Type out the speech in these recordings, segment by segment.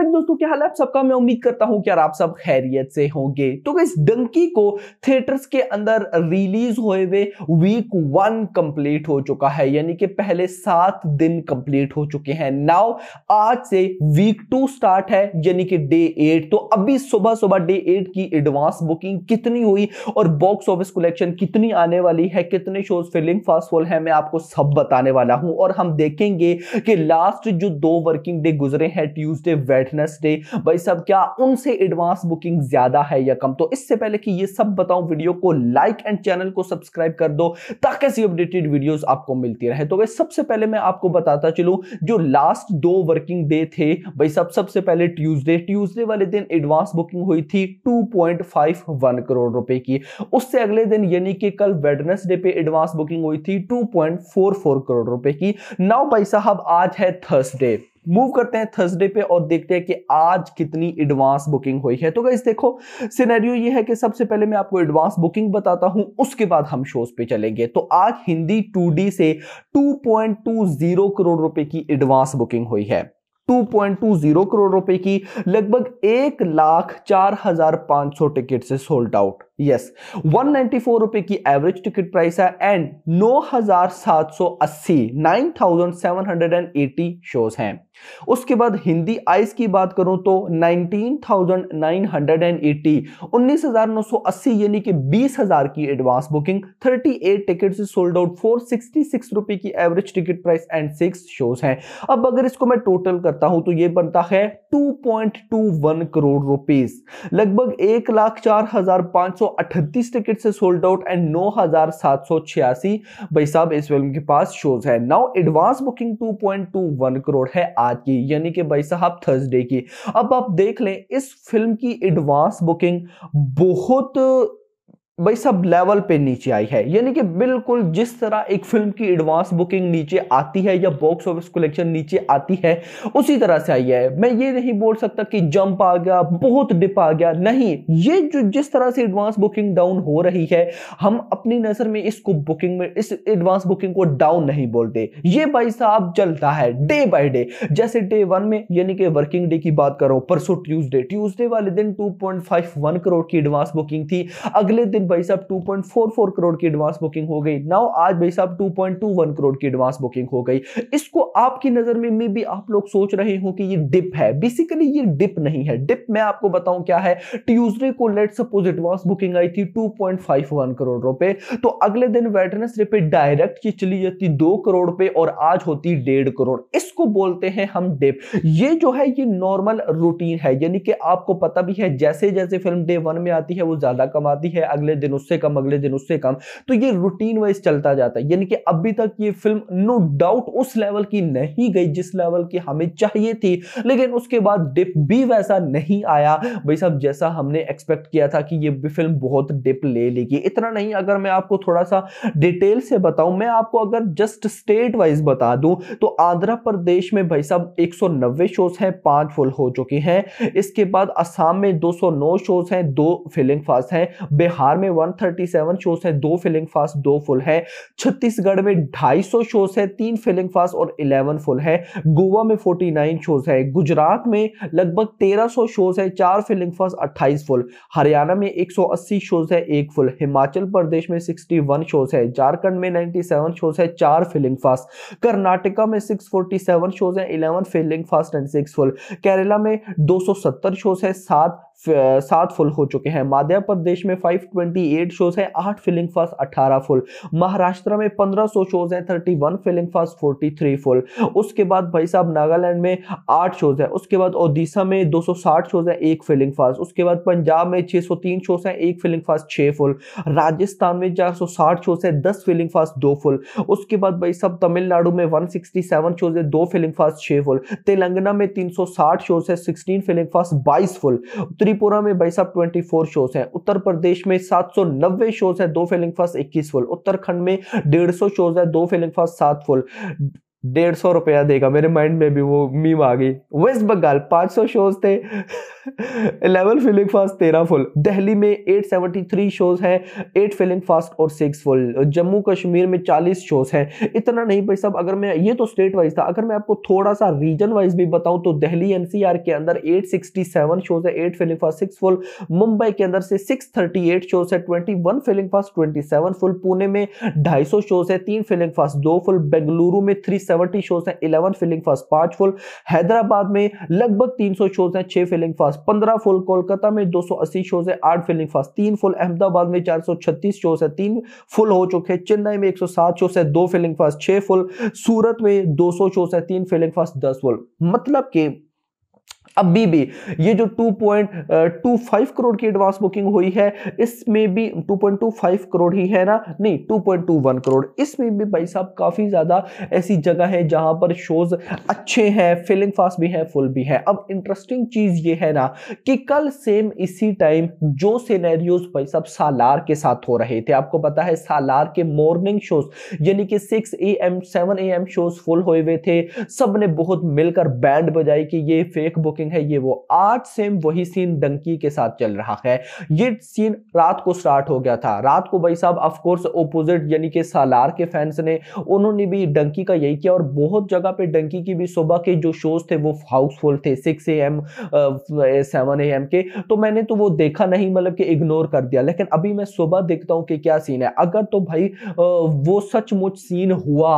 मेरे दोस्तों क्या हाल है आप सबका मैं उम्मीद करता हूं कि यार आप सब खैरियत से होंगे तो इस डंकी को थिएटर्स के अंदर रिलीज हुए हुए वीक वन कंप्लीट हो चुका है यानी कि पहले सात दिन कंप्लीट हो चुके हैं नाउ आज से वीक टू स्टार्ट है यानी कि डे एट तो अभी सुबह सुबह डे एट की एडवांस बुकिंग कितनी हुई और बॉक्स ऑफिस कलेक्शन कितनी आने वाली है कितने शोज फिलिंग फास्टफॉल है मैं आपको सब बताने वाला हूं और हम देखेंगे कि लास्ट जो दो वर्किंग डे गुजरे हैं ट्यूजडे वेट वेटनेसडे भाई सब क्या उनसे एडवांस बुकिंग ज्यादा है या कम तो इससे पहले कि ये सब बताऊं वीडियो को लाइक एंड चैनल को सब्सक्राइब कर दो ताकि ऐसी अपडेटेड वीडियोस आपको मिलती रहे तो भाई सबसे पहले मैं आपको बताता चलू जो लास्ट दो वर्किंग डे थे भाई सब सबसे पहले ट्यूजडे ट्यूजडे वाले दिन एडवांस बुकिंग हुई थी टू करोड़ रुपए की उससे अगले दिन यानी कि कल वेडनेसडे पे एडवांस बुकिंग हुई थी टू करोड़ रुपए की नाउ भाई साहब आज है थर्सडे मूव करते हैं थर्सडे पे और देखते हैं कि आज कितनी एडवांस बुकिंग हुई है तो गाइस देखो सिनेरियो ये है कि सबसे पहले मैं आपको एडवांस बुकिंग बताता हूं उसके बाद हम शोज पे चलेंगे तो आज हिंदी 2D से 2.20 करोड़ रुपए की एडवांस बुकिंग हुई है 2.20 करोड़ रुपए की लगभग एक लाख चार हजार पांच सौ टिकट से sold out yes one ninety रुपए की एवरेज टिकट प्राइस है एंड 9,780 9,780 शोज हैं उसके बाद हिंदी आइस की बात करूं तो 19,980 19,980 सौ यानी कि 20,000 की advance booking 38 eight ticket sold out four sixty रुपए की average ticket price and six shows हैं अब अगर इसको मैं टोटल करता हूं तो ये बनता है 2.21 करोड़ रुपीस लगभग एक लाख चार हजार पांच सौ टिकट से सोल्ड आउट एंड नौ हजार सात सौ छियासी भाई साहब इस फिल्म के पास शोज है नाउ एडवांस बुकिंग 2.21 करोड़ है आज की यानी कि भाई साहब थर्सडे की अब आप देख लें इस फिल्म की एडवांस बुकिंग बहुत भाई सब लेवल पे नीचे आई है यानी कि बिल्कुल जिस तरह एक फिल्म की एडवांस बुकिंग नीचे आती है या बॉक्स ऑफिस कलेक्शन नीचे आती है उसी तरह से आई है मैं ये नहीं बोल सकता कि जंप आ गया बहुत डिप आ गया नहीं ये जो जिस तरह से एडवांस बुकिंग डाउन हो रही है हम अपनी नज़र में इसको बुकिंग में इस एडवांस बुकिंग को डाउन नहीं बोलते ये भाई साहब चलता है डे बाय डे जैसे डे वन में यानी कि वर्किंग डे की बात करो परसों ट्यूजडे ट्यूजडे वाले दिन टू करोड़ की एडवांस बुकिंग थी अगले दिन भाई साहब 2.44 करोड़ की एडवांस बुकिंग हो गई नाउ आज भाई साहब 2.21 करोड़ की एडवांस बुकिंग हो गई इसको आपकी नजर में मे भी आप लोग सोच रहे हो कि ये डिप है बेसिकली ये डिप नहीं है डिप मैं आपको बताऊं क्या है ट्यूजडे को लेट सपोज एडवांस बुकिंग आई थी टू करोड़ रुपए तो अगले दिन वेटनेसडे पे डायरेक्ट ये चली जाती दो करोड़ पे और आज होती डेढ़ करोड़ इसको बोलते हैं हम डिप ये जो है ये नॉर्मल रूटीन है यानी कि आपको पता भी है जैसे जैसे फिल्म डे वन में आती है वो ज्यादा कमाती है अगले दिन उससे कम अगले दिन उससे कम तो ये रूटीन वाइज चलता जाता है यानी कि अभी तक ये फिल्म नो डाउट उस लेवल की नहीं गई जिस लेवल की हमें चाहिए थी लेकिन उसके बाद डिप भी वैसा नहीं आया भाई साहब जैसा हमने एक्सपेक्ट किया था कि ये फिल्म बहुत डिप ले लेगी इतना नहीं अगर मैं आपको थोड़ा सा डिटेल से बताऊं मैं आपको अगर जस्ट स्टेट वाइज बता दूं तो आंध्र प्रदेश में भाई साहब 190 शोज हैं पांच फुल हो चुके हैं इसके बाद असम में 209 शोज हैं दो फिलिंग फास्ट हैं बिहार में में 137 शोस है दो फिलिंग फास्ट दो फुल है छत्तीसगढ़ में 250 शोस है तीन फिलिंग फास्ट और 11 फुल है गोवा में 49 शोज है गुजरात में लगभग 1300 शोज है चार फिलिंग फास्ट 28 फुल हरियाणा में 180 शोज है एक फुल हिमाचल प्रदेश में 61 शोज है झारखंड में 97 शोज है चार फिलिंग फास्ट कर्नाटका में 647 शोज है 11 filling fast and six full Kerala में 270 शोज है सात सात फुल हो चुके हैं मध्य प्रदेश में 528 शोज हैं आठ फिलिंग फास्ट अठारह फुल महाराष्ट्र में 1500 शोज हैं 31 फिलिंग फास्ट थ्री फुल उसके बाद भाई साहब नागालैंड में आठ शोज हैं उसके बाद ओडिशा में 260 शोज हैं एक फिलिंग फास्ट उसके बाद पंजाब में 603 शोज हैं एक फिलिंग फास्ट छः फुल राजस्थान में चार शोज हैं दस फिलिंग फास्ट दो फुल उसके बाद भाई साहब तमिलनाडु में वन शोज है दो फिलिंग फास्ट छः फुल तेलंगाना में तीन शोज है सिक्सटीन फिलिंग फास्ट बाईस फुल त्रिपुरा में भाई साहब 24 शोज हैं उत्तर प्रदेश में 790 शोज हैं दो फेलिंग फास्ट 21 फुल उत्तराखंड में 150 शोज है दो फेलिंग फास्ट सात फुल डेढ़ सौ रुपया देगा मेरे माइंड में भी वो मीम आ गई वेस्ट बंगाल पाँच सौ शोज थे इलेवन फिलिंग फास्ट तेरह फुल दिल्ली में एट सेवेंटी थ्री शोज हैं एट फिलिंग फास्ट और सिक्स फुल जम्मू कश्मीर में चालीस शोज हैं इतना नहीं भाई साहब अगर मैं ये तो स्टेट वाइज था अगर मैं आपको थोड़ा सा रीजन वाइज भी बताऊँ तो दिल्ली एन के अंदर एट सिक्सटी सेवन शोज है eight filling fast six full Mumbai के अंदर से सिक्स थर्टी एट शोज है twenty one filling fast twenty seven full Pune में ढाई सौ शोज है तीन फिलिंग फास्ट दो फुल बेंगलुरु में थ्री सेवेंटी शोज हैं इलेवन फिलिंग फास्ट पांच फुल हैदराबाद में लगभग तीन सौ शोज हैं छह फिलिंग फास्ट पंद्रह फुल कोलकाता में दो सौ अस्सी शोज है आठ फिलिंग फास्ट तीन फुल अहमदाबाद में चार सौ छत्तीस शोज है तीन फुल हो चुके हैं चेन्नई में एक सौ सात शोज है दो फिलिंग फास्ट छह फुल सूरत में दो सौ शोज है तीन फिलिंग फास्ट दस फुल मतलब कि अभी भी ये जो 2.25 करोड़ की एडवांस बुकिंग हुई है इसमें भी 2.25 करोड़ ही है ना नहीं 2.21 करोड़ इसमें भी भाई साहब काफ़ी ज़्यादा ऐसी जगह है जहां पर शोज अच्छे हैं फिलिंग फास्ट भी है फुल भी है अब इंटरेस्टिंग चीज़ ये है ना कि कल सेम इसी टाइम जो सिनेरियोज भाई साहब सालार के साथ हो रहे थे आपको पता है सालार के मॉर्निंग शोज यानी कि six A M seven A M shows full हुए हुए थे सब ने बहुत मिलकर बैंड बजाई कि ये फेक बुकिंग सीन है ये वो आज सेम वही सीन डंकी के साथ चल रहा है ये सीन रात को स्टार्ट हो गया था रात को भाई साहब ऑफकोर्स ओपोजिट यानी कि सालार के फैंस ने उन्होंने भी डंकी का यही किया और बहुत जगह पे डंकी की भी सुबह के जो शोज थे वो हाउसफुल थे six A M seven A M के तो मैंने तो वो देखा नहीं मतलब कि इग्नोर कर दिया लेकिन अभी मैं सुबह देखता हूँ कि क्या सीन है अगर तो भाई वो सचमुच सीन हुआ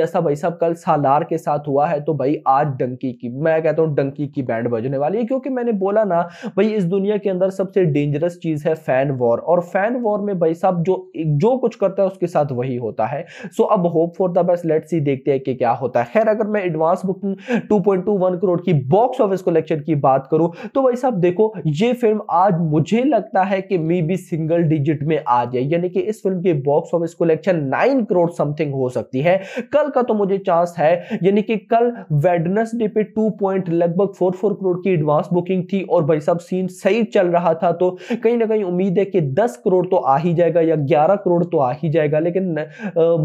जैसा भाई साहब कल सालार के साथ हुआ है तो भाई आज डंकी की मैं कहता हूँ डंकी की बैंड बैंड बजने वाली है क्योंकि मैंने बोला ना भाई इस दुनिया के अंदर सबसे डेंजरस चीज है फैन वॉर और फैन वॉर में भाई साहब जो जो कुछ करता है उसके साथ वही होता है सो अब hope for the best let see देखते हैं कि क्या होता है खैर अगर मैं एडवांस बुकिंग टू करोड़ की बॉक्स ऑफिस कलेक्शन की बात करूं तो भाई साहब देखो ये फिल्म आज मुझे लगता है कि मे बी सिंगल डिजिट में आ जाए यानी कि इस फिल्म की box office collection nine crore something हो सकती है कल का तो मुझे चांस है यानी कि कल वेडनेसडे पे टू पॉइंट लगभग फोर फोर करोड़ करोड़ की एडवांस बुकिंग थी और भाई साहब सीन सही चल रहा था तो कहीं ना कहीं उम्मीद है कि दस करोड़ तो आ ही जाएगा या ग्यारह करोड़ तो आ ही जाएगा लेकिन आ,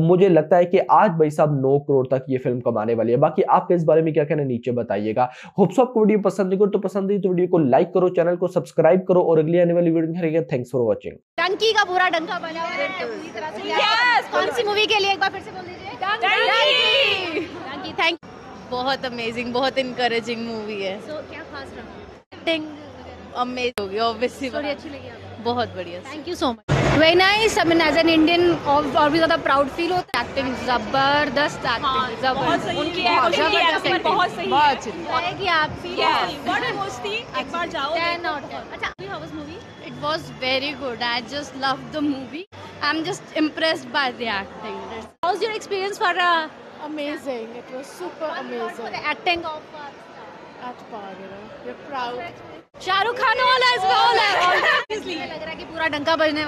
मुझे लगता है कि आज भाई साहब नौ करोड़ तक ये फिल्म कमाने वाली है बाकी आपके इस बारे में क्या कहना नीचे बताइएगा होप्सॉप को वीडियो पसंद नहीं करो तो पसंद नहीं तो वीडियो को लाइक करो चैनल को सब्सक्राइब करो और अगली आने वाली वीडियो करेगा थैंक्स फॉर वॉचिंग टंकी का पूरा डंका बना हुआ है कौन सी मूवी के लिए एक बार फिर से बोल दीजिए थैंक यू बहुत अमेजिंग बहुत इनकरेजिंग मूवी है बहुत बढ़िया thank you so much very nice I mean as an Indian और भी ज्यादा प्राउड फील होता है एक्टिंग जबरदस्त एक्टिंग हाँ, जबरदस्त उनकी बहुत सही है कि आप it very good I just love the movie I am just by the acting your experience for amazing. It was super amazing. For the acting of uh, at par, you know. We're proud. Shahrukh Khan all as well obviously